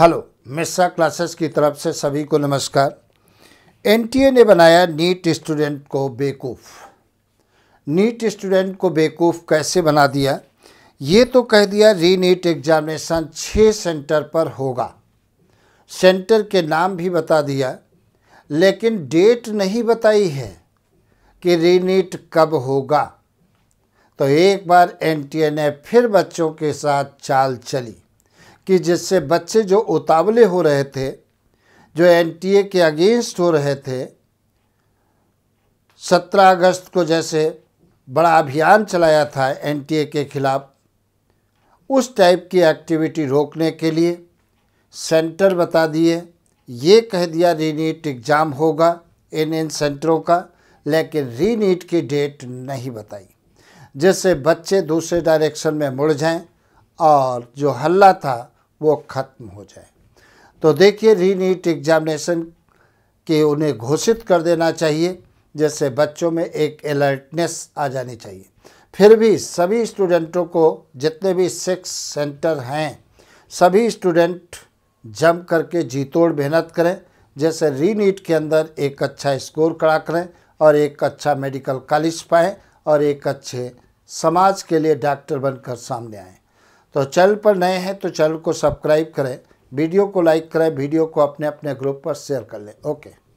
hello Mishra classes की तरफ से सभी को नमस्कार एनटीए ने बनाया नीट स्टूडेंट को बेवकूफ़ नीट स्टूडेंट को बेवकूफ़ कैसे बना दिया ये तो कह दिया री नीट एग्ज़ामिनेशन छः सेंटर पर होगा सेंटर के नाम भी बता दिया लेकिन डेट नहीं बताई है कि री नीट कब होगा तो एक बार एनटीए ने फिर बच्चों के साथ चाल चली कि जिससे बच्चे जो उतावले हो रहे थे जो एनटीए के अगेंस्ट हो रहे थे सत्रह अगस्त को जैसे बड़ा अभियान चलाया था एनटीए के खिलाफ उस टाइप की एक्टिविटी रोकने के लिए सेंटर बता दिए ये कह दिया रीनीट एग्ज़ाम होगा इन इन सेंटरों का लेकिन रीनीट की डेट नहीं बताई जिससे बच्चे दूसरे डायरेक्शन में मुड़ जाएं और जो हल्ला था वो खत्म हो जाए तो देखिए री नीट एग्जामिनेशन के उन्हें घोषित कर देना चाहिए जिससे बच्चों में एक अलर्टनेस आ जानी चाहिए फिर भी सभी स्टूडेंटों को जितने भी सिक्स सेंटर हैं सभी स्टूडेंट जम करके जीतोड़ मेहनत करें जैसे रीनीट के अंदर एक अच्छा स्कोर खड़ा करें और एक अच्छा मेडिकल कॉलेज पाएँ और एक अच्छे समाज के लिए डॉक्टर बनकर सामने आएँ तो चैनल पर नए हैं तो चैनल को सब्सक्राइब करें वीडियो को लाइक करें वीडियो को अपने अपने ग्रुप पर शेयर कर लें ओके